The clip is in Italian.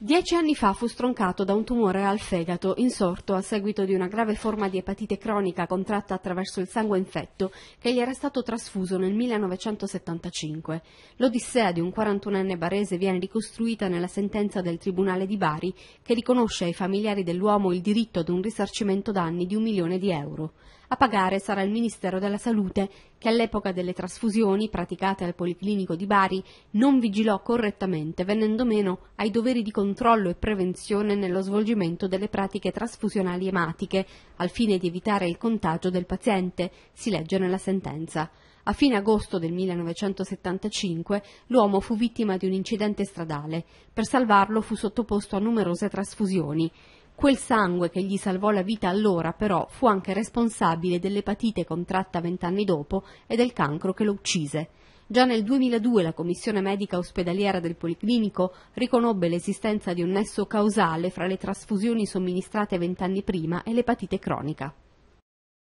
Dieci anni fa fu stroncato da un tumore al fegato insorto a seguito di una grave forma di epatite cronica contratta attraverso il sangue infetto che gli era stato trasfuso nel 1975. L'odissea di un 41enne barese viene ricostruita nella sentenza del Tribunale di Bari che riconosce ai familiari dell'uomo il diritto ad un risarcimento danni di un milione di euro. A pagare sarà il Ministero della Salute che all'epoca delle trasfusioni praticate al Policlinico di Bari non vigilò correttamente venendo meno ai doveri di controllo controllo e prevenzione nello svolgimento delle pratiche trasfusionali ematiche, al fine di evitare il contagio del paziente, si legge nella sentenza. A fine agosto del 1975 l'uomo fu vittima di un incidente stradale. Per salvarlo fu sottoposto a numerose trasfusioni. Quel sangue che gli salvò la vita allora però fu anche responsabile dell'epatite contratta vent'anni dopo e del cancro che lo uccise. Già nel 2002 la Commissione Medica Ospedaliera del Policlinico riconobbe l'esistenza di un nesso causale fra le trasfusioni somministrate vent'anni prima e l'epatite cronica.